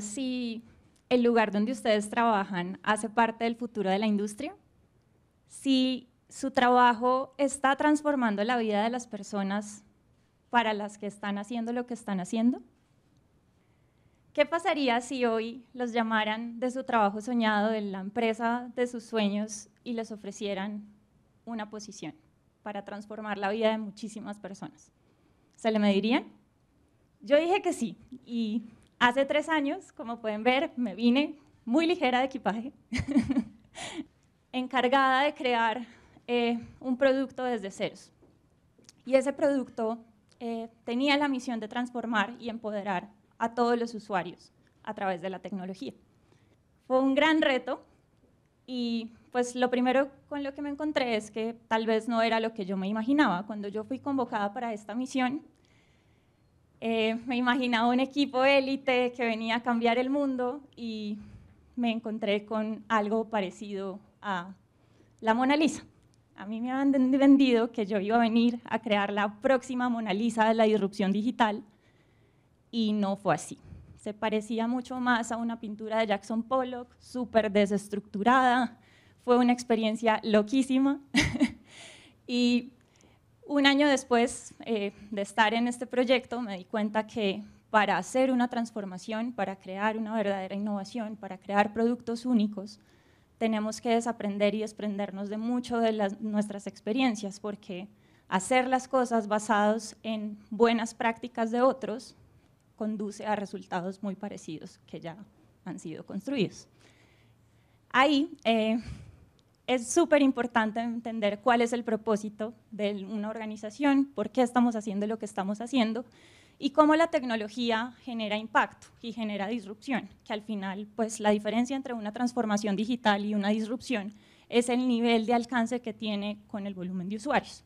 si el lugar donde ustedes trabajan hace parte del futuro de la industria, si su trabajo está transformando la vida de las personas para las que están haciendo lo que están haciendo. ¿Qué pasaría si hoy los llamaran de su trabajo soñado, de la empresa de sus sueños y les ofrecieran una posición para transformar la vida de muchísimas personas? ¿Se le medirían? Yo dije que sí y Hace tres años, como pueden ver, me vine muy ligera de equipaje, encargada de crear eh, un producto desde ceros. Y ese producto eh, tenía la misión de transformar y empoderar a todos los usuarios a través de la tecnología. Fue un gran reto y pues lo primero con lo que me encontré es que tal vez no era lo que yo me imaginaba. Cuando yo fui convocada para esta misión, eh, me imaginaba un equipo élite que venía a cambiar el mundo y me encontré con algo parecido a la Mona Lisa. A mí me habían vendido que yo iba a venir a crear la próxima Mona Lisa de la disrupción digital y no fue así. Se parecía mucho más a una pintura de Jackson Pollock, súper desestructurada. Fue una experiencia loquísima y un año después eh, de estar en este proyecto me di cuenta que para hacer una transformación, para crear una verdadera innovación, para crear productos únicos, tenemos que desaprender y desprendernos de mucho de nuestras experiencias, porque hacer las cosas basados en buenas prácticas de otros conduce a resultados muy parecidos que ya han sido construidos. Ahí eh, es súper importante entender cuál es el propósito de una organización, por qué estamos haciendo lo que estamos haciendo y cómo la tecnología genera impacto y genera disrupción, que al final pues la diferencia entre una transformación digital y una disrupción es el nivel de alcance que tiene con el volumen de usuarios.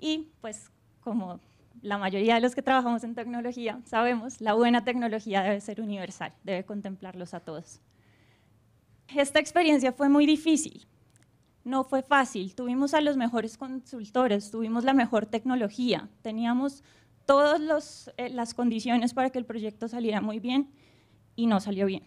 Y pues como la mayoría de los que trabajamos en tecnología sabemos, la buena tecnología debe ser universal, debe contemplarlos a todos. Esta experiencia fue muy difícil no fue fácil, tuvimos a los mejores consultores, tuvimos la mejor tecnología, teníamos todas eh, las condiciones para que el proyecto saliera muy bien y no salió bien.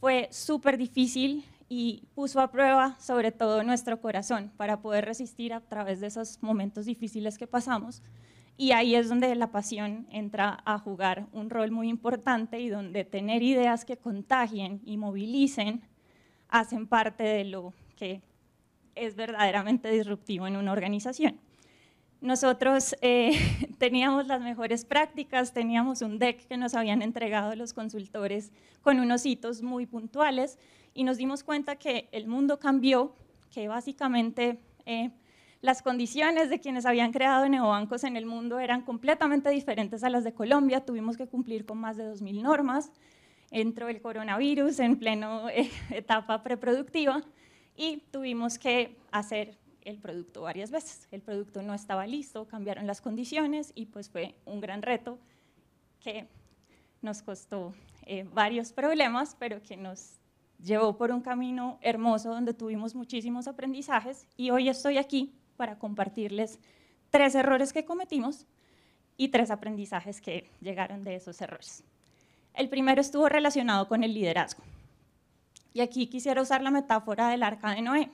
Fue súper difícil y puso a prueba sobre todo nuestro corazón para poder resistir a través de esos momentos difíciles que pasamos. Y ahí es donde la pasión entra a jugar un rol muy importante y donde tener ideas que contagien y movilicen hacen parte de lo que es verdaderamente disruptivo en una organización. Nosotros eh, teníamos las mejores prácticas, teníamos un deck que nos habían entregado los consultores con unos hitos muy puntuales y nos dimos cuenta que el mundo cambió, que básicamente eh, las condiciones de quienes habían creado neobancos en el mundo eran completamente diferentes a las de Colombia, tuvimos que cumplir con más de 2.000 normas, entró el coronavirus en pleno eh, etapa preproductiva, y tuvimos que hacer el producto varias veces. El producto no estaba listo, cambiaron las condiciones y pues fue un gran reto que nos costó eh, varios problemas, pero que nos llevó por un camino hermoso donde tuvimos muchísimos aprendizajes y hoy estoy aquí para compartirles tres errores que cometimos y tres aprendizajes que llegaron de esos errores. El primero estuvo relacionado con el liderazgo. Y aquí quisiera usar la metáfora del arca de Noé,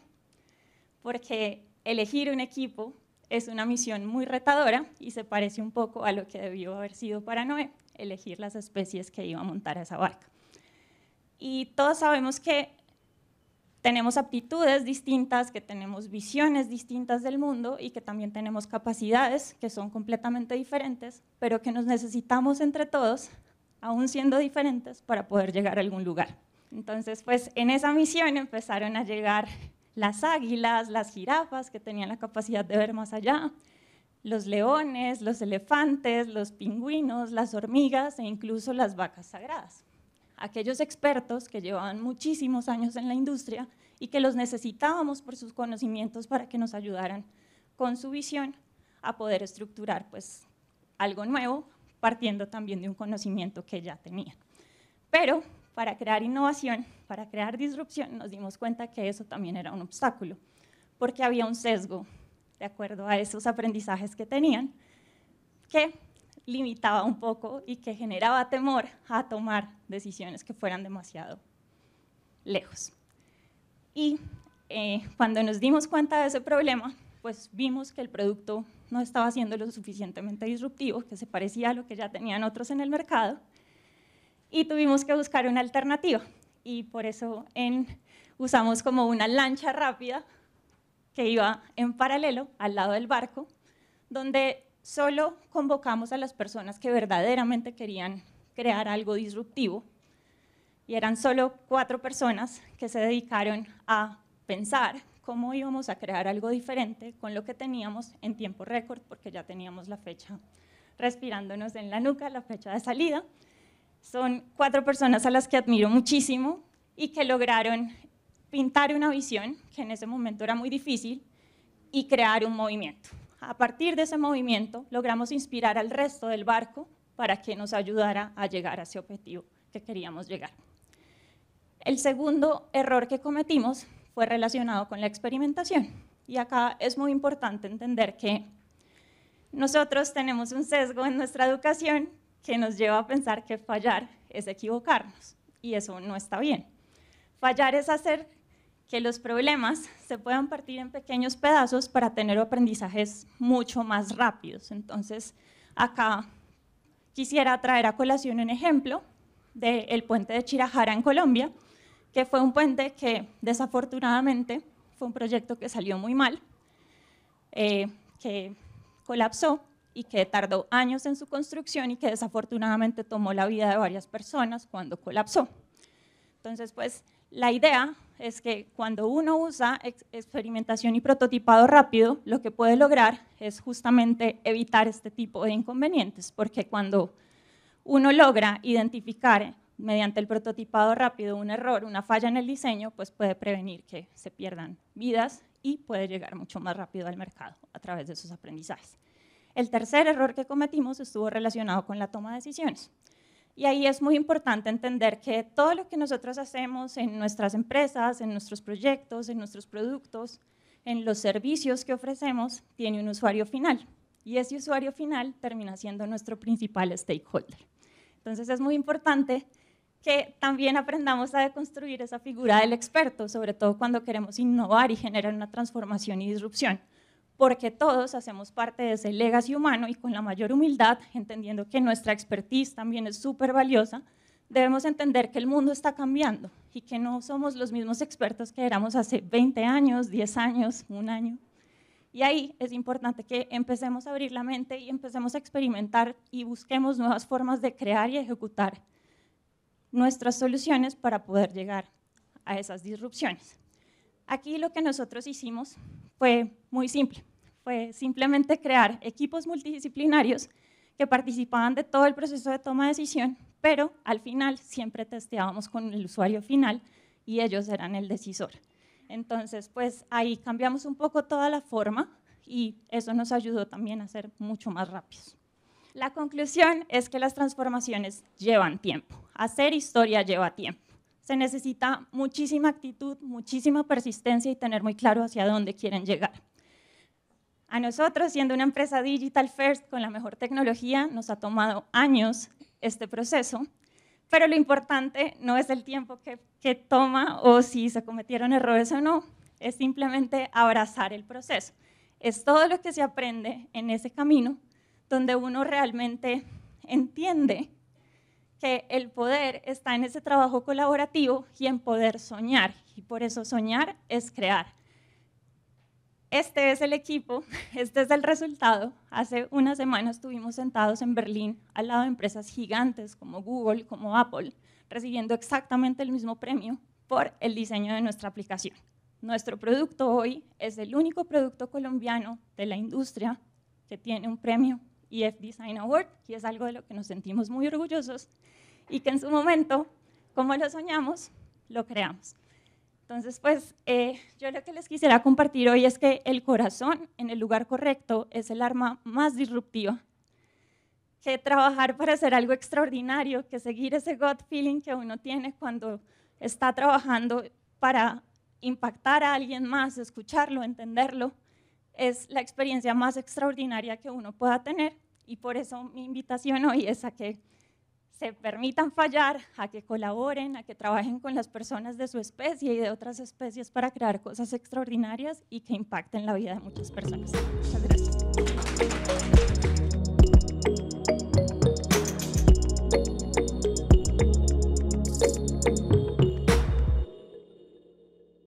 porque elegir un equipo es una misión muy retadora y se parece un poco a lo que debió haber sido para Noé, elegir las especies que iba a montar esa barca. Y todos sabemos que tenemos aptitudes distintas, que tenemos visiones distintas del mundo y que también tenemos capacidades que son completamente diferentes, pero que nos necesitamos entre todos, aún siendo diferentes, para poder llegar a algún lugar. Entonces, pues en esa misión empezaron a llegar las águilas, las jirafas que tenían la capacidad de ver más allá, los leones, los elefantes, los pingüinos, las hormigas e incluso las vacas sagradas. Aquellos expertos que llevaban muchísimos años en la industria y que los necesitábamos por sus conocimientos para que nos ayudaran con su visión a poder estructurar pues algo nuevo, partiendo también de un conocimiento que ya tenían. Pero para crear innovación, para crear disrupción, nos dimos cuenta que eso también era un obstáculo, porque había un sesgo de acuerdo a esos aprendizajes que tenían, que limitaba un poco y que generaba temor a tomar decisiones que fueran demasiado lejos. Y eh, cuando nos dimos cuenta de ese problema, pues vimos que el producto no estaba siendo lo suficientemente disruptivo, que se parecía a lo que ya tenían otros en el mercado, y tuvimos que buscar una alternativa. Y por eso usamos como una lancha rápida que iba en paralelo al lado del barco, donde solo convocamos a las personas que verdaderamente querían crear algo disruptivo. Y eran solo cuatro personas que se dedicaron a pensar cómo íbamos a crear algo diferente con lo que teníamos en tiempo récord, porque ya teníamos la fecha respirándonos en la nuca, la fecha de salida. Son cuatro personas a las que admiro muchísimo y que lograron pintar una visión, que en ese momento era muy difícil, y crear un movimiento. A partir de ese movimiento logramos inspirar al resto del barco para que nos ayudara a llegar a ese objetivo que queríamos llegar. El segundo error que cometimos fue relacionado con la experimentación. Y acá es muy importante entender que nosotros tenemos un sesgo en nuestra educación que nos lleva a pensar que fallar es equivocarnos y eso no está bien. Fallar es hacer que los problemas se puedan partir en pequeños pedazos para tener aprendizajes mucho más rápidos. Entonces, acá quisiera traer a colación un ejemplo del puente de Chirajara en Colombia, que fue un puente que desafortunadamente fue un proyecto que salió muy mal, eh, que colapsó y que tardó años en su construcción y que desafortunadamente tomó la vida de varias personas cuando colapsó. Entonces, pues la idea es que cuando uno usa experimentación y prototipado rápido, lo que puede lograr es justamente evitar este tipo de inconvenientes, porque cuando uno logra identificar mediante el prototipado rápido un error, una falla en el diseño, pues puede prevenir que se pierdan vidas y puede llegar mucho más rápido al mercado a través de sus aprendizajes. El tercer error que cometimos estuvo relacionado con la toma de decisiones. Y ahí es muy importante entender que todo lo que nosotros hacemos en nuestras empresas, en nuestros proyectos, en nuestros productos, en los servicios que ofrecemos, tiene un usuario final. Y ese usuario final termina siendo nuestro principal stakeholder. Entonces es muy importante que también aprendamos a deconstruir esa figura del experto, sobre todo cuando queremos innovar y generar una transformación y disrupción porque todos hacemos parte de ese legacy humano y con la mayor humildad, entendiendo que nuestra expertise también es súper valiosa, debemos entender que el mundo está cambiando y que no somos los mismos expertos que éramos hace 20 años, 10 años, un año. Y ahí es importante que empecemos a abrir la mente y empecemos a experimentar y busquemos nuevas formas de crear y ejecutar nuestras soluciones para poder llegar a esas disrupciones. Aquí lo que nosotros hicimos fue muy simple. Fue simplemente crear equipos multidisciplinarios que participaban de todo el proceso de toma de decisión, pero al final siempre testeábamos con el usuario final y ellos eran el decisor. Entonces, pues ahí cambiamos un poco toda la forma y eso nos ayudó también a ser mucho más rápidos. La conclusión es que las transformaciones llevan tiempo. Hacer historia lleva tiempo se necesita muchísima actitud, muchísima persistencia y tener muy claro hacia dónde quieren llegar. A nosotros, siendo una empresa digital first con la mejor tecnología, nos ha tomado años este proceso, pero lo importante no es el tiempo que, toma o si se cometieron errores o no, es simplemente abrazar el proceso. Es todo lo que se aprende en ese camino donde uno realmente entiende que el poder está en ese trabajo colaborativo y en poder soñar. Y por eso soñar es crear. Este es el equipo, este es el resultado. Hace unas semanas estuvimos sentados en Berlín al lado de empresas gigantes como Google, como Apple, recibiendo exactamente el mismo premio por el diseño de nuestra aplicación. Nuestro producto hoy es el único producto colombiano de la industria que tiene un premio EF Design Award, que es algo de lo que nos sentimos muy orgullosos y que en su momento, como lo soñamos, lo creamos. Entonces, pues eh, yo lo que les quisiera compartir hoy es que el corazón en el lugar correcto es el arma más disruptiva. Que trabajar para hacer algo extraordinario, que seguir ese gut feeling que uno tiene cuando está trabajando para impactar a alguien más, escucharlo, entenderlo, es la experiencia más extraordinaria que uno pueda tener y por eso mi invitación hoy es a que se permitan fallar, a que colaboren, a que trabajen con las personas de su especie y de otras especies para crear cosas extraordinarias y que impacten la vida de muchas personas. Muchas gracias.